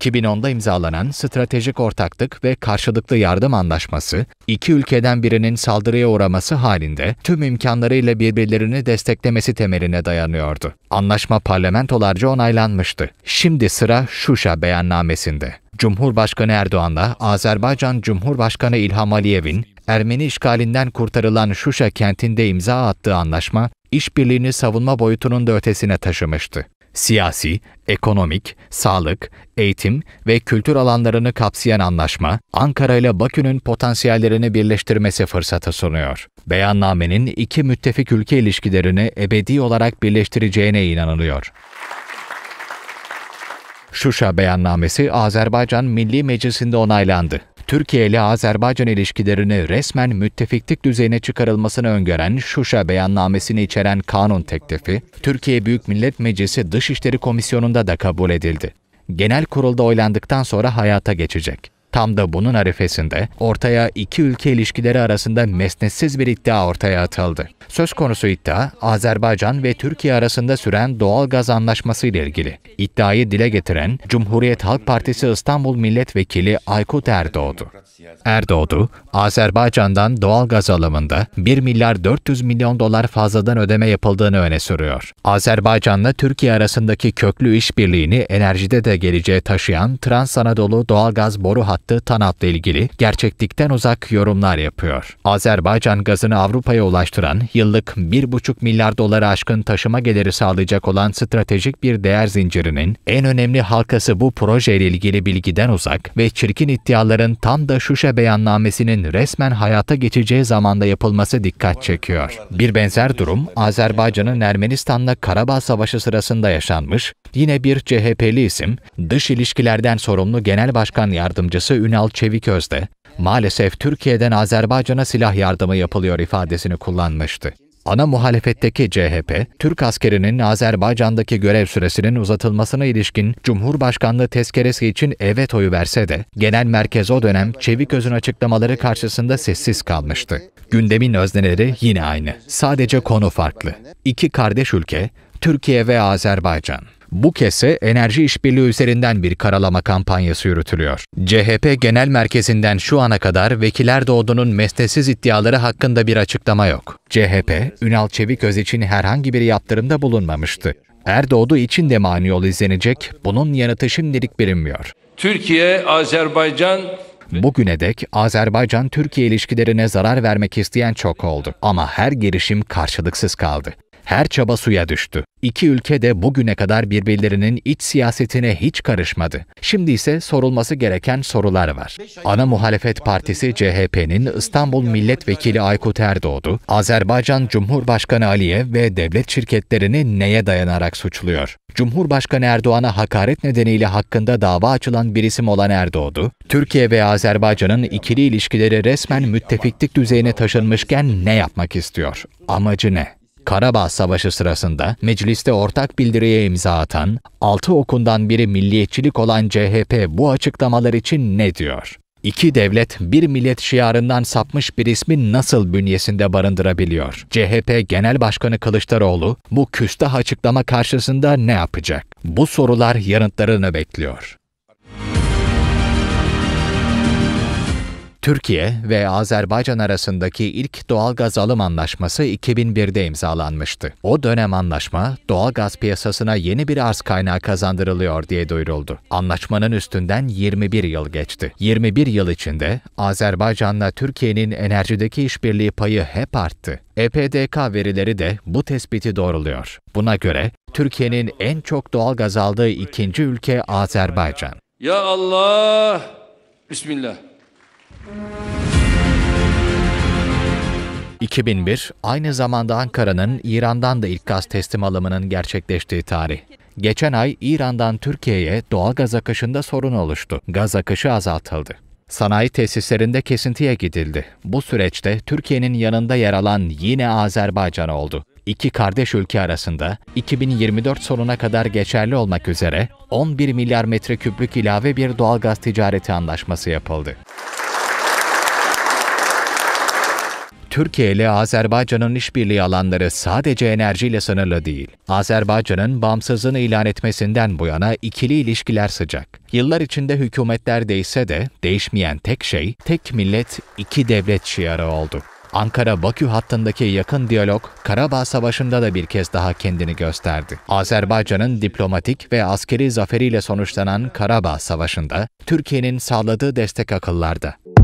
2010'da imzalanan Stratejik Ortaklık ve Karşılıklı Yardım Anlaşması, iki ülkeden birinin saldırıya uğraması halinde tüm imkanlarıyla birbirlerini desteklemesi temeline dayanıyordu. Anlaşma parlamentolarca onaylanmıştı. Şimdi sıra Şuşa beyannamesinde. Cumhurbaşkanı Erdoğan'la Azerbaycan Cumhurbaşkanı İlham Aliyev'in Ermeni işgalinden kurtarılan Şuşa kentinde imza attığı anlaşma, işbirliğini savunma boyutunun da ötesine taşımıştı siyasi, ekonomik, sağlık, eğitim ve kültür alanlarını kapsayan anlaşma, Ankara ile Bakü'nün potansiyellerini birleştirmesi fırsatı sunuyor. Beyannamenin iki müttefik ülke ilişkilerini ebedi olarak birleştireceğine inanılıyor. Şuşa beyannamesi Azerbaycan Milli Meclisi'nde onaylandı. Türkiye ile Azerbaycan ilişkilerini resmen müttefiklik düzeyine çıkarılmasını öngören Şuşa beyannamesini içeren kanun teklifi, Türkiye Büyük Millet Meclisi Dışişleri Komisyonu'nda da kabul edildi. Genel kurulda oylandıktan sonra hayata geçecek. Tam da bunun arifesinde ortaya iki ülke ilişkileri arasında mesnetsiz bir iddia ortaya atıldı. Söz konusu iddia Azerbaycan ve Türkiye arasında süren doğal gaz anlaşması ile ilgili. İddiayı dile getiren Cumhuriyet Halk Partisi İstanbul Milletvekili Aykut Erdoğdu. Erdoğdu, Azerbaycan'dan doğal gaz alımında 1 milyar 400 milyon dolar fazladan ödeme yapıldığını öne sürüyor. Azerbaycan'la Türkiye arasındaki köklü işbirliğini enerjide de geleceğe taşıyan Trans Anadolu gaz Boru Hattı anlattığı Tanat'la ilgili gerçeklikten uzak yorumlar yapıyor. Azerbaycan gazını Avrupa'ya ulaştıran, yıllık 1,5 milyar doları aşkın taşıma geliri sağlayacak olan stratejik bir değer zincirinin en önemli halkası bu projeyle ilgili bilgiden uzak ve çirkin iddiaların tam da Şuşa beyannamesinin resmen hayata geçeceği zamanda yapılması dikkat çekiyor. Bir benzer durum Azerbaycan'ın Ermenistan'la Karabağ Savaşı sırasında yaşanmış yine bir CHP'li isim, dış ilişkilerden sorumlu Genel Başkan Yardımcısı Ünal Çeviközde, maalesef Türkiye'den Azerbaycan'a silah yardımı yapılıyor ifadesini kullanmıştı. Ana muhalefetteki CHP, Türk askerinin Azerbaycan'daki görev süresinin uzatılmasına ilişkin Cumhurbaşkanlığı tezkeresi için evet oyu verse de, genel merkez o dönem Çeviköz'ün açıklamaları karşısında sessiz kalmıştı. Gündemin özneleri yine aynı, sadece konu farklı. İki kardeş ülke, Türkiye ve Azerbaycan. Bu kese enerji işbirliği üzerinden bir karalama kampanyası yürütülüyor. CHP Genel Merkezi'nden şu ana kadar Vekiler Doğdu'nun mesnetsiz iddiaları hakkında bir açıklama yok. CHP, Ünal Çeviköz için herhangi bir yaptırımda bulunmamıştı. Erdoğdu için de mani yol izlenecek, bunun yanıtı şimdilik bilinmiyor. Türkiye, Azerbaycan Bugüne dek Azerbaycan-Türkiye ilişkilerine zarar vermek isteyen çok oldu ama her girişim karşılıksız kaldı. Her çaba suya düştü. İki ülke de bugüne kadar birbirlerinin iç siyasetine hiç karışmadı. Şimdi ise sorulması gereken sorular var. Ana muhalefet partisi CHP'nin İstanbul Milletvekili Aykut Erdoğdu, Azerbaycan Cumhurbaşkanı Aliyev ve devlet şirketlerini neye dayanarak suçluyor? Cumhurbaşkanı Erdoğan'a hakaret nedeniyle hakkında dava açılan bir isim olan Erdoğdu, Türkiye ve Azerbaycan'ın ikili ilişkileri resmen müttefiklik düzeyine taşınmışken ne yapmak istiyor? Amacı ne? Karabağ Savaşı sırasında mecliste ortak bildiriye imza atan, altı okundan biri milliyetçilik olan CHP bu açıklamalar için ne diyor? İki devlet, bir millet şiarından sapmış bir ismi nasıl bünyesinde barındırabiliyor? CHP Genel Başkanı Kılıçdaroğlu bu küstah açıklama karşısında ne yapacak? Bu sorular yanıtlarını bekliyor. Türkiye ve Azerbaycan arasındaki ilk doğalgaz alım anlaşması 2001'de imzalanmıştı. O dönem anlaşma doğalgaz piyasasına yeni bir arz kaynağı kazandırılıyor diye duyuruldu. Anlaşmanın üstünden 21 yıl geçti. 21 yıl içinde Azerbaycan'la Türkiye'nin enerjideki işbirliği payı hep arttı. EPDK verileri de bu tespiti doğruluyor. Buna göre Türkiye'nin en çok doğalgaz aldığı ikinci ülke Azerbaycan. Ya Allah! Bismillah. 2001 aynı zamanda Ankara'nın İran'dan da ilk gaz teslim alımının gerçekleştiği tarih. Geçen ay İran'dan Türkiye'ye doğal gaz akışında sorun oluştu. Gaz akışı azaltıldı. Sanayi tesislerinde kesintiye gidildi. Bu süreçte Türkiye'nin yanında yer alan yine Azerbaycan oldu. İki kardeş ülke arasında 2024 sonuna kadar geçerli olmak üzere 11 milyar metreküplük ilave bir doğal gaz ticareti anlaşması yapıldı. Türkiye ile Azerbaycan'ın işbirliği alanları sadece enerjiyle sınırlı değil. Azerbaycan'ın bağımsızlığını ilan etmesinden bu yana ikili ilişkiler sıcak. Yıllar içinde hükümetler değişse de değişmeyen tek şey tek millet iki devlet şiarı oldu. Ankara-Bakü hattındaki yakın diyalog Karabağ Savaşı'nda da bir kez daha kendini gösterdi. Azerbaycan'ın diplomatik ve askeri zaferiyle sonuçlanan Karabağ Savaşı'nda Türkiye'nin sağladığı destek akıllarda.